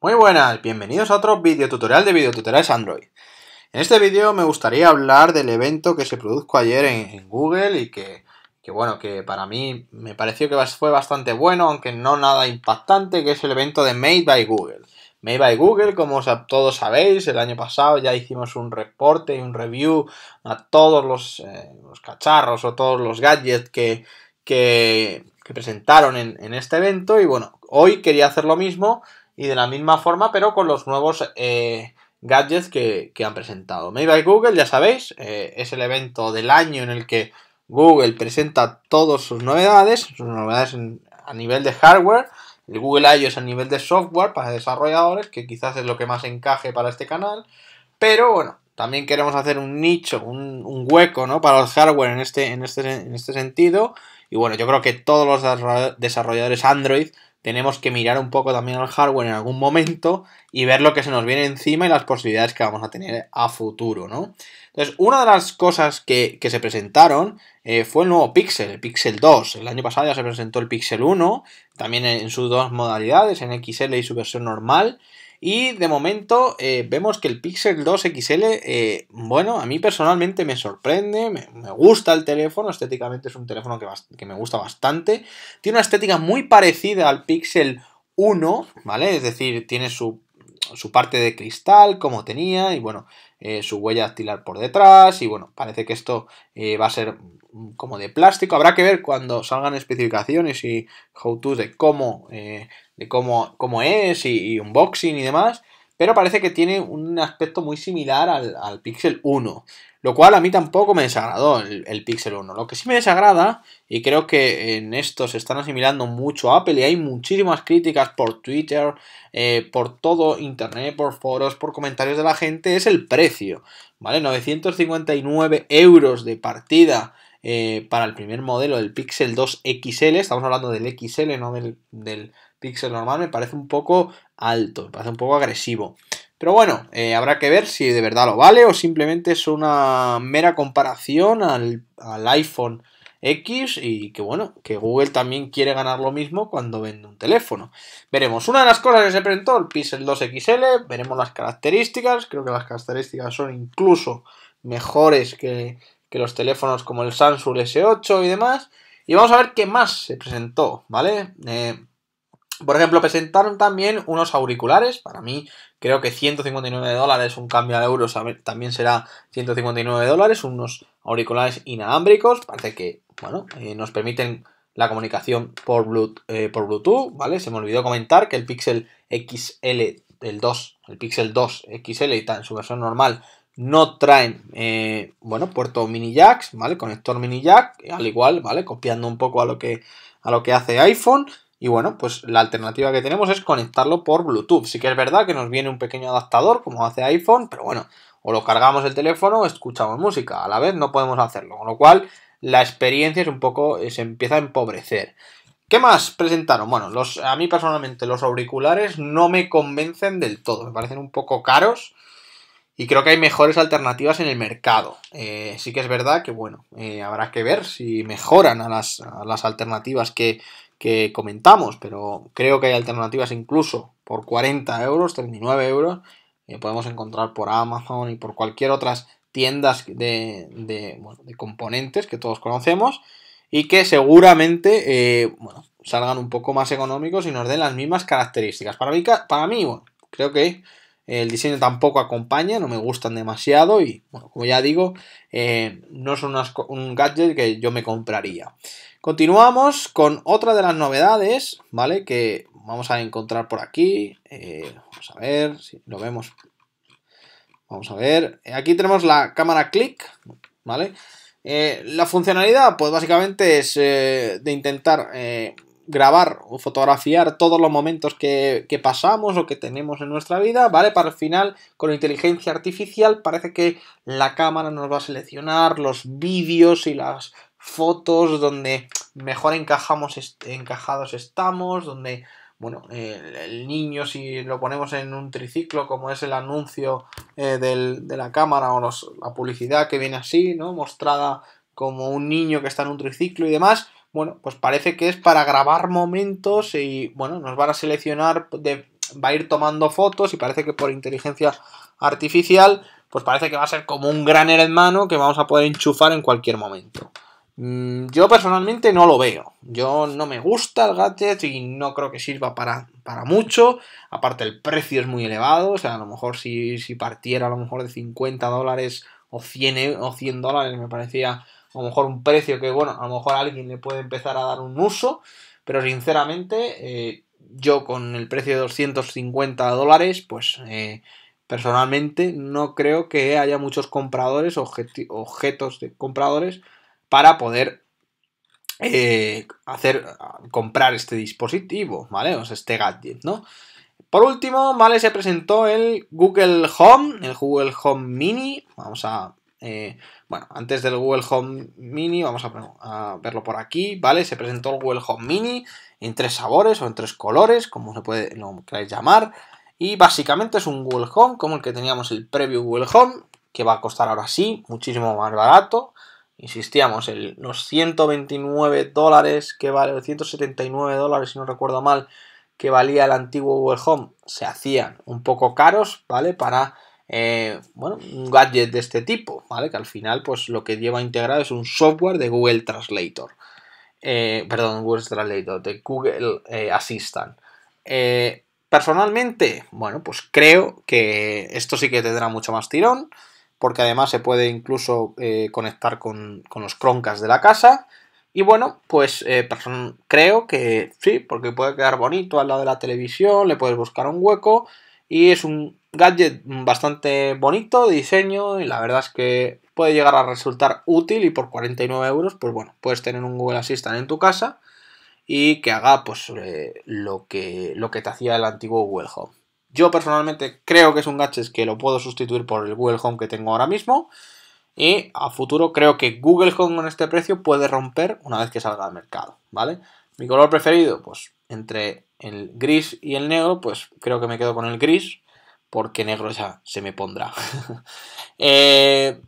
Muy buenas, bienvenidos a otro video tutorial de tutoriales Android. En este vídeo me gustaría hablar del evento que se produjo ayer en, Google y que, que, bueno, que para mí me pareció que fue bastante bueno, aunque no nada impactante, que es el evento de Made by Google. Made by Google, como todos sabéis, el año pasado ya hicimos un reporte y un review a todos los, eh, cacharros o todos los gadgets que, que, presentaron en este evento y bueno, hoy quería hacer lo mismo y de la misma forma, pero con los nuevos eh, gadgets que, han presentado. Made by Google, ya sabéis, eh, es el evento del año en el que Google presenta todas sus novedades, sus novedades a nivel de hardware, el Google iOS a nivel de software para desarrolladores, que quizás es lo que más encaje para este canal, pero bueno, también queremos hacer un nicho, un, hueco, ¿no? Para el hardware este, en este, en este sentido. Y bueno, yo creo que todos los desarrolladores Android tenemos que mirar un poco también al hardware en algún momento y ver lo que se nos viene encima y las posibilidades que vamos a tener a futuro, ¿no? Entonces, una de las cosas que, se presentaron eh, fue el nuevo Pixel, el Pixel 2. El año pasado ya se presentó el Pixel 1, también en sus dos modalidades, en XL y su versión normal. Y de momento eh, vemos que el Pixel 2 XL, eh, bueno, a mí personalmente me sorprende, me, gusta el teléfono, estéticamente es un teléfono que, que me gusta bastante. Tiene una estética muy parecida al Pixel 1, ¿vale? Es decir, tiene su su parte de cristal, como tenía, y bueno, eh, su huella dactilar por detrás, y bueno, parece que esto eh, va a ser mm, como de plástico. Habrá que ver cuando salgan especificaciones y how-to de cómo, eh, de cómo, es, y, unboxing y demás pero parece que tiene un aspecto muy similar al, Pixel 1, lo cual a mí tampoco me desagradó el, Pixel 1. Lo que sí me desagrada, y creo que en esto se están asimilando mucho a Apple, y hay muchísimas críticas por Twitter, eh, por todo Internet, por foros, por comentarios de la gente, es el precio, ¿vale? 959 euros de partida. Eh, para el primer modelo del Pixel 2 XL, estamos hablando del XL, no del, del Pixel normal, me parece un poco alto, me parece un poco agresivo. Pero bueno, eh, habrá que ver si de verdad lo vale o simplemente es una mera comparación al, iPhone X y que bueno, que Google también quiere ganar lo mismo cuando vende un teléfono. Veremos, una de las cosas que se presentó, el Pixel 2 XL, veremos las características, creo que las características son incluso mejores que, que los teléfonos como el Samsung S8 y demás. Y vamos a ver qué más se presentó, ¿vale? Eh, por ejemplo, presentaron también unos auriculares, para mí creo que 159 dólares, un cambio de euros también será 159 dólares, unos auriculares inalámbricos, parece que, bueno, eh, nos permiten la comunicación por Bluetooth, eh, por Bluetooth, ¿vale? Se me olvidó comentar que el Pixel XL, el 2, el Pixel 2 XL y tal, en su versión normal, no traen, eh, bueno, puerto mini jacks, ¿vale? Conector mini jack, al igual, ¿vale? Copiando un poco a lo que, a lo que hace iPhone, y bueno, pues la alternativa que tenemos es conectarlo por Bluetooth. Sí que es verdad que nos viene un pequeño adaptador, como hace iPhone, pero bueno, o lo cargamos el teléfono o escuchamos música. A la vez no podemos hacerlo, con lo cual la experiencia es un poco, eh, se empieza a empobrecer. ¿Qué más presentaron? Bueno, los, a mí personalmente los auriculares no me convencen del todo, me parecen un poco caros y creo que hay mejores alternativas en el mercado. Eh, sí que es verdad que, bueno, eh, habrá que ver si mejoran a las, a las alternativas que, que comentamos, pero creo que hay alternativas incluso por 40 euros, 39 euros, que eh, podemos encontrar por Amazon y por cualquier otras tiendas de, componentes que todos conocemos y que seguramente eh, salgan un poco más económicos y nos den las mismas características. Para mí, para mí creo que eh, el diseño tampoco acompaña, no me gustan demasiado y, bueno, como ya digo, no son un gadget que yo me compraría. Continuamos con otra de las novedades, ¿vale? Que vamos a encontrar por aquí. Eh, vamos a ver si lo vemos. Vamos a ver. Eh, aquí tenemos la cámara click, ¿vale? Eh, la funcionalidad, pues básicamente es de intentar grabar o fotografiar todos los momentos que, que, pasamos o que tenemos en nuestra vida, ¿vale? Para el final, con inteligencia artificial, parece que la cámara nos va a seleccionar los vídeos y las fotos, donde mejor encajamos encajados estamos, donde, bueno, el, niño si lo ponemos en un triciclo, como es el anuncio eh, de la cámara o la publicidad que viene así, ¿no? Mostrada como un niño que está en un triciclo y demás, bueno, pues parece que es para grabar momentos y, bueno, nos van a seleccionar, va a ir tomando fotos y parece que por inteligencia artificial, pues parece que va a ser como un gran hermano que vamos a poder enchufar en cualquier momento. Mm, yo personalmente no lo veo. Yo no me gusta el gadget y no creo que sirva para, para mucho. Aparte el precio es muy elevado. O sea, a lo mejor si, partiera a lo mejor de 50 dólares o 100, e, o dólares me parecía a lo mejor un precio que, bueno, a lo mejor alguien le puede empezar a dar un uso. Pero sinceramente, eh, yo con el precio de 250 dólares, pues... Eh, personalmente no creo que haya muchos compradores, objetos de compradores para poder eh, hacer, comprar este dispositivo, ¿vale? O sea, este gadget, ¿no? Por último, ¿vale? Se presentó el Google Home, el Google Home Mini. Vamos a... Eh, bueno, antes del Google Home Mini, vamos a, verlo por aquí, ¿vale? Se presentó el Google Home Mini en tres sabores o en tres colores, como se puede, lo queráis llamar. Y básicamente es un Google Home, como el que teníamos el previo Google Home, que va a costar ahora sí, muchísimo más barato insistíamos, el, los 129 dólares que vale, 179 dólares si no recuerdo mal, que valía el antiguo Google Home, se hacían un poco caros, ¿vale? Para, eh, bueno, un gadget de este tipo, ¿vale? Que al final, pues lo que lleva integrado es un software de Google Translator. Eh, perdón, Google Translator, de Google eh, Assistant. Eh, personalmente, bueno, pues creo que esto sí que tendrá mucho más tirón porque además se puede incluso eh, conectar con, los croncas de la casa. Y bueno, pues eh, creo que sí, porque puede quedar bonito al lado de la televisión, le puedes buscar un hueco y es un gadget bastante bonito de diseño y la verdad es que puede llegar a resultar útil y por 49 euros, pues bueno, puedes tener un Google Assistant en tu casa y que haga pues eh, lo, que, lo que te hacía el antiguo Google Home. Yo personalmente creo que es un gadget que lo puedo sustituir por el Google Home que tengo ahora mismo. Y a futuro creo que Google Home con este precio puede romper una vez que salga al mercado, ¿vale? Mi color preferido, pues entre el gris y el negro, pues creo que me quedo con el gris, porque negro ya se me pondrá. Eh,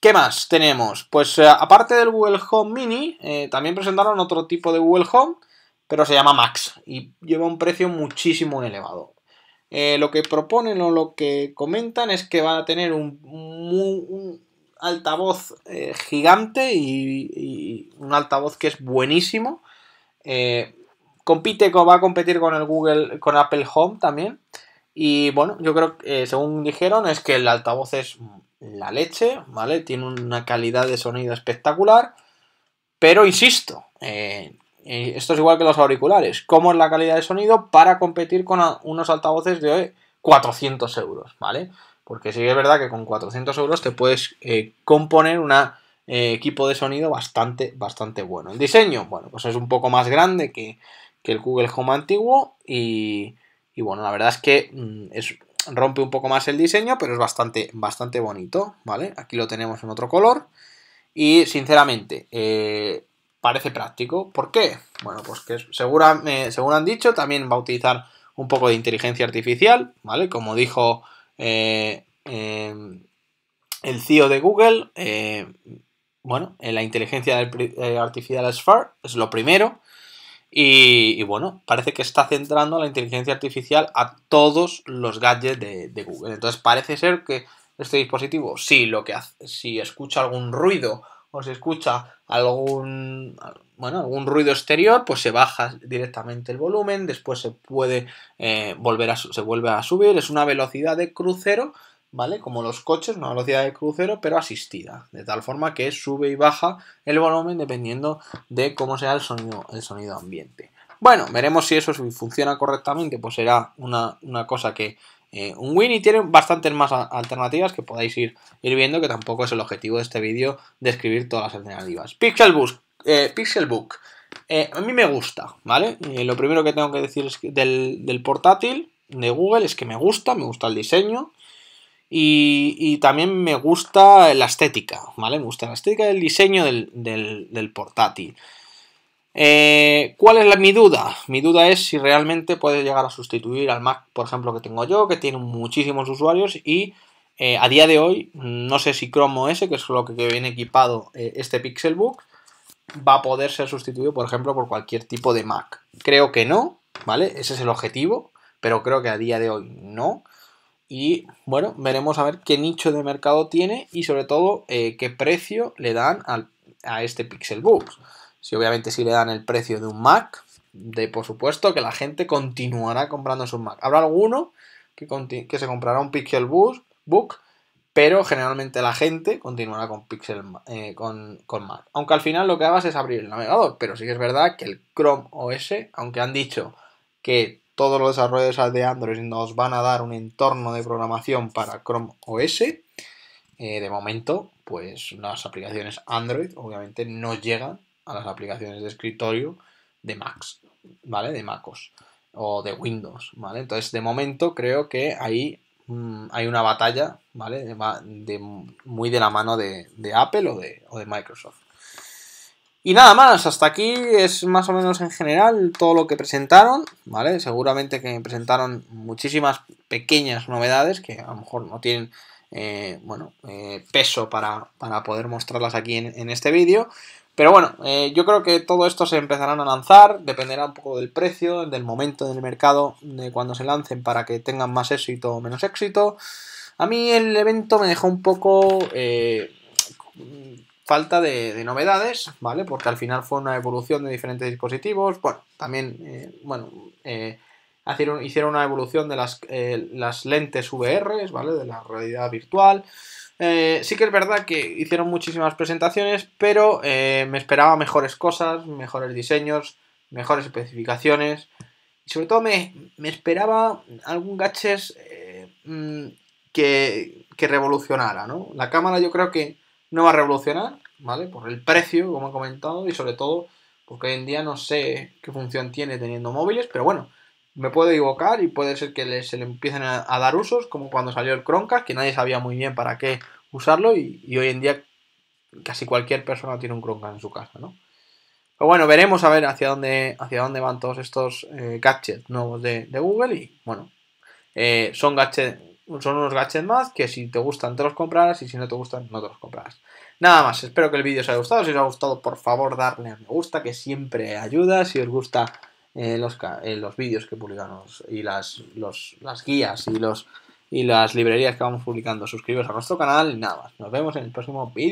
¿Qué más tenemos? Pues eh, aparte del Google Home Mini, eh, también presentaron otro tipo de Google Home, pero se llama Max y lleva un precio muchísimo elevado. Eh, lo que proponen o lo que comentan es que va a tener un, altavoz eh, gigante y, un altavoz que es buenísimo. Eh, compite, va a competir con el Google, con Apple Home también. Y bueno, yo creo que según dijeron es que el altavoz es la leche, ¿vale? Tiene una calidad de sonido espectacular. Pero insisto, esto es igual que los auriculares, cómo es la calidad de sonido para competir con unos altavoces de 400 euros, ¿vale? Porque sí que es verdad que con 400 euros te puedes eh, componer un eh, equipo de sonido bastante, bastante bueno. El diseño, bueno, pues es un poco más grande que, el Google Home antiguo y, bueno, la verdad es que mm, es, rompe un poco más el diseño, pero es bastante, bastante bonito, ¿vale? Aquí lo tenemos en otro color y sinceramente... Eh, parece práctico. ¿Por qué? Bueno, pues que segura, eh, según han dicho, también va a utilizar un poco de inteligencia artificial, ¿vale? Como dijo eh, eh, el CEO de Google, bueno, la inteligencia artificial es, far, es lo primero. Y, bueno, parece que está centrando la inteligencia artificial a todos los gadgets de, Google. Entonces parece ser que este dispositivo, si, lo que hace, si escucha algún ruido o pues, se escucha algún, bueno, ruido exterior, pues se baja directamente el volumen, después se puede eh, volver a, se vuelve a subir, es una velocidad de crucero, ¿vale? Como los coches, una velocidad de crucero, pero asistida, de tal forma que sube y baja el volumen dependiendo de cómo sea el sonido, el sonido ambiente. Bueno, veremos si eso funciona correctamente, pues será una, una cosa que eh, un win y tiene bastantes más alternativas que podáis ir, ir viendo, que tampoco es el objetivo de este vídeo describir todas las alternativas. Pixelbook, eh, Pixelbook. Eh, a mí me gusta, ¿vale? lo primero que tengo que decir es del, portátil de Google es que me gusta, me gusta el diseño y, también me gusta la estética, ¿vale? Me gusta la estética del diseño del portátil. Eh, ¿Cuál es mi duda? Mi duda es si realmente puede llegar a sustituir al Mac, por ejemplo, que tengo yo, que tiene muchísimos usuarios y eh, a día de hoy, no sé si Chrome OS, que es lo que viene equipado eh, este Pixelbook, va a poder ser sustituido, por ejemplo, por cualquier tipo de Mac. Creo que no, ¿vale? Ese es el objetivo, pero creo que a día de hoy no. Y bueno, veremos a ver qué nicho de mercado tiene y sobre todo qué precio le dan a este Pixelbook. Si obviamente si le dan el precio de un Mac, de por supuesto que la gente continuará comprando sus Mac. Habrá alguno que, que se comprará un Pixel Book, pero generalmente la gente continuará con Pixel eh, con, Mac. Aunque al final lo que hagas es abrir el navegador, pero sí que es verdad que el Chrome OS, aunque han dicho que todos los desarrolladores de Android nos van a dar un entorno de programación para Chrome OS, eh, de momento, pues las aplicaciones Android obviamente no llegan a las aplicaciones de escritorio de Macs, ¿vale? De MacOS o de Windows, Entonces, de momento creo que ahí mm, hay una batalla, muy de la mano de, Apple o de, Microsoft. Y nada más, hasta aquí es más o menos en general todo lo que presentaron, ¿vale? Seguramente que presentaron muchísimas pequeñas novedades que a lo mejor no tienen, eh, bueno, eh, peso para, poder mostrarlas aquí en este vídeo, pero bueno, eh, yo creo que todo esto se empezarán a lanzar, dependerá un poco del precio, del momento del mercado, de cuando se lancen para que tengan más éxito o menos éxito. A mí el evento me dejó un poco eh, falta de, novedades, ¿vale? Porque al final fue una evolución de diferentes dispositivos. Bueno, también, eh, bueno, hicieron, hicieron, una evolución de las, las lentes VR, ¿vale? De la realidad virtual. Eh, sí que es verdad que hicieron muchísimas presentaciones, pero eh, me esperaba mejores cosas, mejores diseños, mejores especificaciones. Y sobre todo me, me esperaba algún gaches eh, mm, que, que, revolucionara, ¿no? La cámara yo creo que no va a revolucionar, ¿vale? Por el precio, como he comentado, y sobre todo porque hoy en día no sé qué función tiene teniendo móviles, pero bueno, me puedo equivocar y puede ser que se le empiecen a, dar usos, como cuando salió el croncas que nadie sabía muy bien para qué usarlo y, hoy en día casi cualquier persona tiene un Chromecast en su casa, ¿no? Pero bueno, veremos a ver hacia dónde, hacia dónde van todos estos eh, gadgets nuevos de, Google y bueno, eh, son, son unos gadgets más que si te gustan te los comprarás y si no te gustan no te los comprarás. Nada más, espero que el vídeo os haya gustado. Si os ha gustado, por favor, darle a me gusta, que siempre ayuda. Si os gusta eh, los, eh, los vídeos que publicamos y las, los, las guías y, los, y las librerías que vamos publicando. Suscribiros a nuestro canal y nada más. Nos vemos en el próximo vídeo.